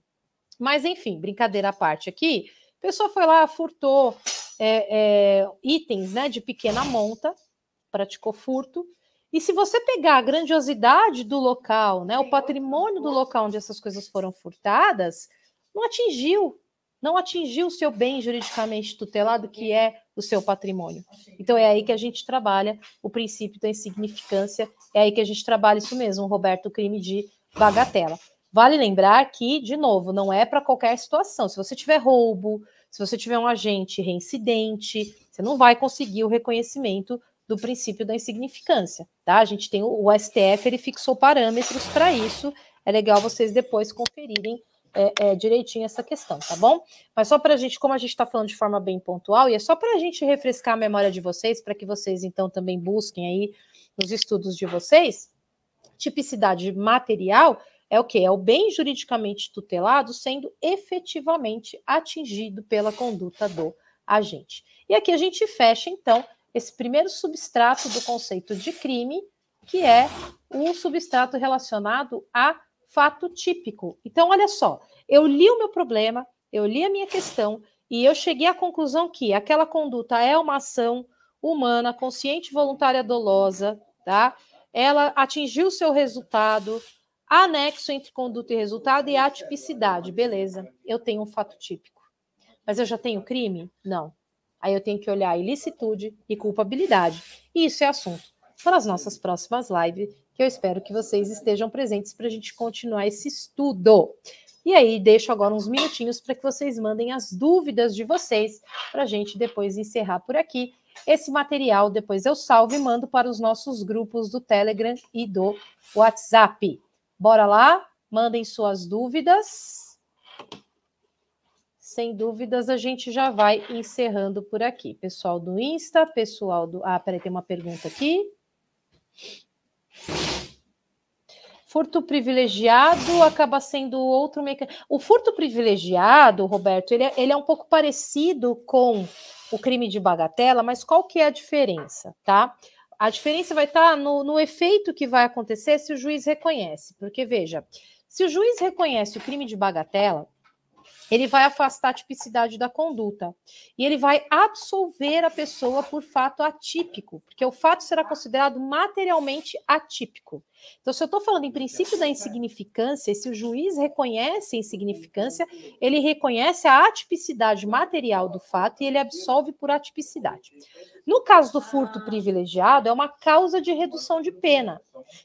Mas, enfim, brincadeira à parte aqui. A pessoa foi lá, furtou é, é, itens né, de pequena monta, praticou furto. E se você pegar a grandiosidade do local, né, o patrimônio do local onde essas coisas foram furtadas, não atingiu não atingiu o seu bem juridicamente tutelado, que uhum. é o seu patrimônio. Então é aí que a gente trabalha o princípio da insignificância, é aí que a gente trabalha isso mesmo, Roberto, o crime de bagatela. Vale lembrar que, de novo, não é para qualquer situação. Se você tiver roubo, se você tiver um agente reincidente, você não vai conseguir o reconhecimento do princípio da insignificância, tá? A gente tem o, o STF, ele fixou parâmetros para isso. É legal vocês depois conferirem é, é, direitinho essa questão, tá bom? Mas só para a gente, como a gente está falando de forma bem pontual, e é só para a gente refrescar a memória de vocês, para que vocês então também busquem aí nos estudos de vocês, tipicidade material é o que? É o bem juridicamente tutelado sendo efetivamente atingido pela conduta do agente. E aqui a gente fecha, então, esse primeiro substrato do conceito de crime, que é o substrato relacionado à fato típico. Então, olha só, eu li o meu problema, eu li a minha questão e eu cheguei à conclusão que aquela conduta é uma ação humana, consciente, voluntária, dolosa, tá? Ela atingiu seu resultado, anexo entre conduta e resultado e atipicidade, beleza? Eu tenho um fato típico. Mas eu já tenho crime? Não. Aí eu tenho que olhar ilicitude e culpabilidade. E isso é assunto para as nossas próximas lives que eu espero que vocês estejam presentes para a gente continuar esse estudo. E aí, deixo agora uns minutinhos para que vocês mandem as dúvidas de vocês, para a gente depois encerrar por aqui. Esse material depois eu salvo e mando para os nossos grupos do Telegram e do WhatsApp. Bora lá? Mandem suas dúvidas. Sem dúvidas, a gente já vai encerrando por aqui. Pessoal do Insta, pessoal do. Ah, peraí, tem uma pergunta aqui. Furto privilegiado acaba sendo outro mecanismo. O furto privilegiado, Roberto, ele é, ele é um pouco parecido com o crime de bagatela, mas qual que é a diferença, tá? A diferença vai estar tá no, no efeito que vai acontecer se o juiz reconhece. Porque, veja, se o juiz reconhece o crime de bagatela, ele vai afastar a tipicidade da conduta e ele vai absolver a pessoa por fato atípico, porque o fato será considerado materialmente atípico. Então, se eu estou falando em princípio da insignificância, se o juiz reconhece a insignificância, ele reconhece a atipicidade material do fato e ele absolve por atipicidade. No caso do furto privilegiado, é uma causa de redução de pena.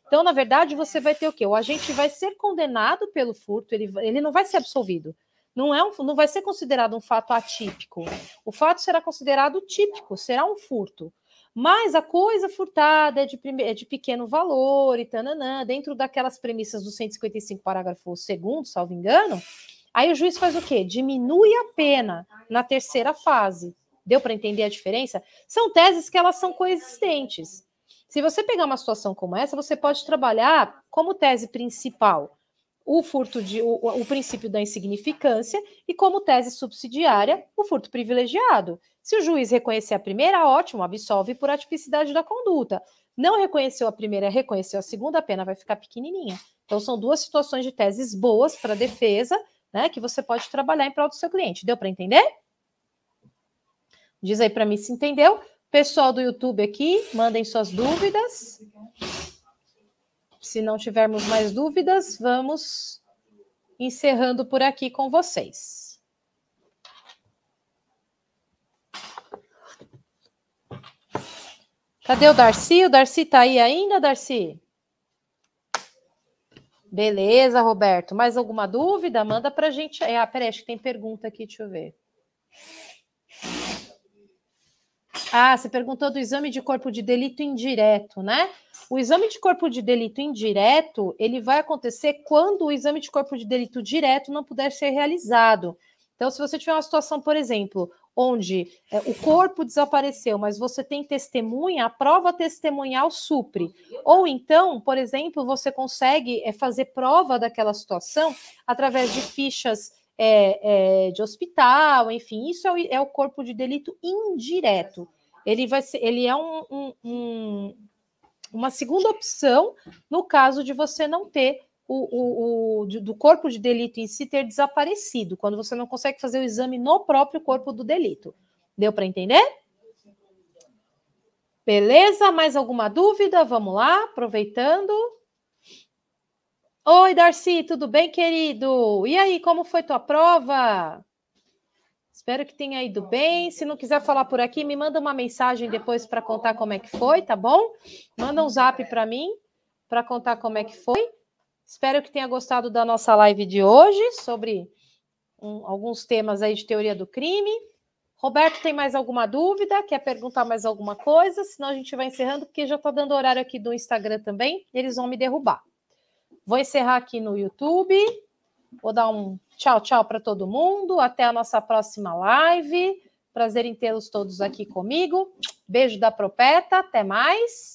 Então, na verdade, você vai ter o quê? O agente vai ser condenado pelo furto, ele, ele não vai ser absolvido não, é um, não vai ser considerado um fato atípico. O fato será considerado típico, será um furto. Mas a coisa furtada é de, prime... é de pequeno valor e tananã, dentro daquelas premissas do 155, parágrafo 2, salvo engano, aí o juiz faz o quê? Diminui a pena na terceira fase. Deu para entender a diferença? São teses que elas são coexistentes. Se você pegar uma situação como essa, você pode trabalhar como tese principal o furto de o, o, princípio da insignificância e como tese subsidiária o furto privilegiado. Se o juiz reconhecer a primeira, ótimo, absolve por atipicidade da conduta. Não reconheceu a primeira, reconheceu a segunda, a pena vai ficar pequenininha. Então são duas situações de teses boas para defesa, né, que você pode trabalhar em prol do seu cliente. Deu para entender? Diz aí para mim se entendeu. Pessoal do YouTube aqui, mandem suas dúvidas. Se não tivermos mais dúvidas, vamos encerrando por aqui com vocês. Cadê o Darcy? O Darcy está aí ainda, Darcy? Beleza, Roberto. Mais alguma dúvida? Manda para a gente. Ah, peraí, acho que tem pergunta aqui, deixa eu ver. Ah, você perguntou do exame de corpo de delito indireto, né? O exame de corpo de delito indireto, ele vai acontecer quando o exame de corpo de delito direto não puder ser realizado. Então, se você tiver uma situação, por exemplo, onde é, o corpo desapareceu, mas você tem testemunha, a prova testemunhal supre. Ou então, por exemplo, você consegue é, fazer prova daquela situação através de fichas é, é de hospital, enfim, isso é o, é o, corpo de delito indireto. Ele vai ser, ele é um, um, um uma segunda opção no caso de você não ter o, o, o, do corpo de delito em si ter desaparecido, quando você não consegue fazer o exame no próprio corpo do delito. Deu para entender? Beleza? Mais alguma dúvida? Vamos lá, aproveitando. Oi, Darcy, tudo bem, querido? E aí, como foi tua prova? Espero que tenha ido bem. Se não quiser falar por aqui, me manda uma mensagem depois para contar como é que foi, tá bom? Manda um zap para mim para contar como é que foi. Espero que tenha gostado da nossa live de hoje sobre um, alguns temas aí de teoria do crime. Roberto tem mais alguma dúvida? Quer perguntar mais alguma coisa? Senão a gente vai encerrando, porque já está dando horário aqui do Instagram também. Eles vão me derrubar. Vou encerrar aqui no YouTube. Vou dar um Tchau, tchau para todo mundo. Até a nossa próxima live. Prazer em tê-los todos aqui comigo. Beijo da Propeta. Até mais.